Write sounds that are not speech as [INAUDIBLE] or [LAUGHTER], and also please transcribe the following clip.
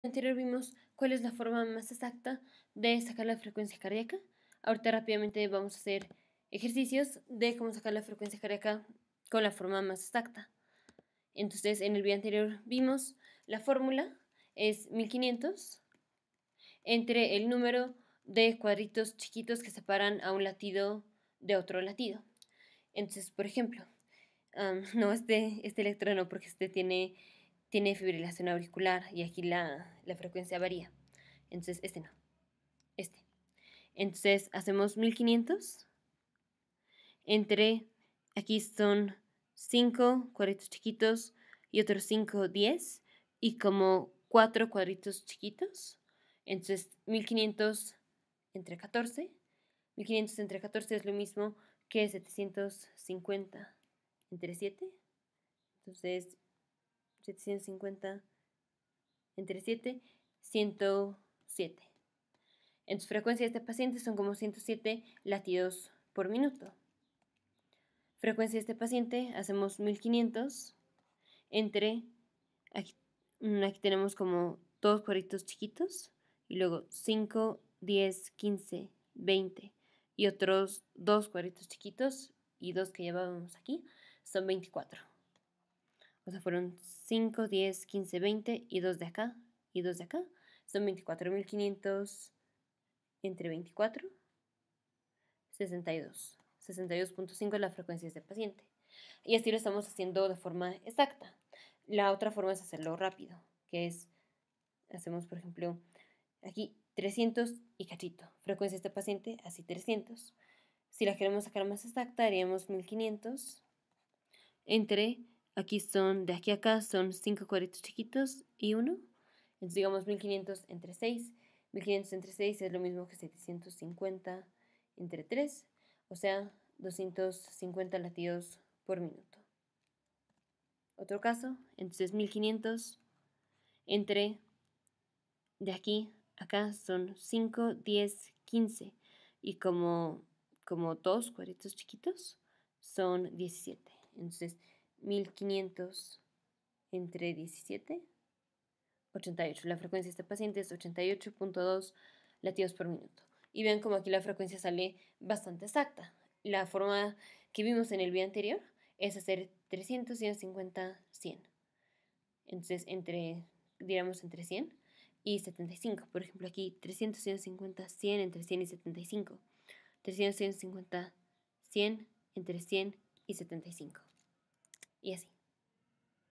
En el anterior vimos cuál es la forma más exacta de sacar la frecuencia cardíaca. Ahorita rápidamente vamos a hacer ejercicios de cómo sacar la frecuencia cardíaca con la forma más exacta. Entonces, en el video anterior vimos la fórmula es 1500 entre el número de cuadritos chiquitos que separan a un latido de otro latido. Entonces, por ejemplo, [LAUGHS] no este, este electrón, porque este tiene tiene fibrilación auricular y aquí la, la frecuencia varía. Entonces, este no. Este. Entonces, hacemos 1500 entre, aquí son 5 cuadritos chiquitos y otros 5, 10 y como 4 cuadritos chiquitos. Entonces, 1500 entre 14. 1500 entre 14 es lo mismo que 750 entre 7. Entonces, 750 entre 7, 107. En su frecuencia de este paciente son como 107 latidos por minuto. Frecuencia de este paciente hacemos 1500 entre, mm, aquí, tenemos como todos cuadritos chiquitos y luego 5, 10, 15, 20 y otros dos cuadritos chiquitos y dos que llevábamos aquí son 24. O sea, fueron 5, 10, 15, 20 y 2 de acá y 2 de acá. Son 24.500 entre 24, 62. 62.5 es la frecuencia de este paciente. Y así lo estamos haciendo de forma exacta. La otra forma es hacerlo rápido, que es, hacemos por ejemplo, aquí 300 y cachito. Frecuencia de este paciente, así 300. Si la queremos sacar más exacta, haríamos 1500 entre Aquí son, de aquí a acá son 5 cuadritos chiquitos y 1. Entonces digamos 1500 entre 6. 1500 entre 6 es lo mismo que 750 entre 3. O sea, 250 latidos por minuto. Otro caso, entonces 1500 entre de aquí acá son 5, 10, 15 y como como dos cuadritos chiquitos son 17. Entonces 1500 entre 17, 88. La frecuencia de este paciente es 88.2 latidos por minuto. Y vean como aquí la frecuencia sale bastante exacta. La forma que vimos en el video anterior es hacer 300, 150, 100. Entonces, entre, diríamos entre 100 y 75. Por ejemplo, aquí 300, 150, 100 entre 100 y 75. 300, 150, 100 entre 100 y 75 y así.